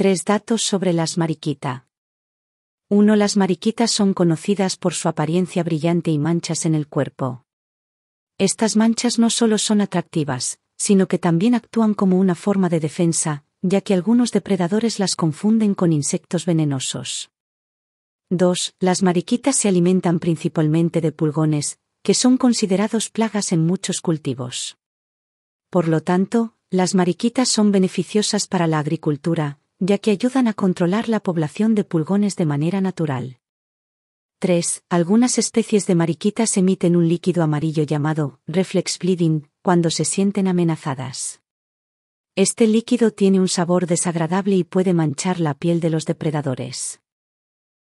Tres datos sobre las mariquita. 1. Las mariquitas son conocidas por su apariencia brillante y manchas en el cuerpo. Estas manchas no solo son atractivas, sino que también actúan como una forma de defensa, ya que algunos depredadores las confunden con insectos venenosos. 2. Las mariquitas se alimentan principalmente de pulgones, que son considerados plagas en muchos cultivos. Por lo tanto, las mariquitas son beneficiosas para la agricultura, ya que ayudan a controlar la población de pulgones de manera natural. 3. Algunas especies de mariquitas emiten un líquido amarillo llamado reflex bleeding cuando se sienten amenazadas. Este líquido tiene un sabor desagradable y puede manchar la piel de los depredadores.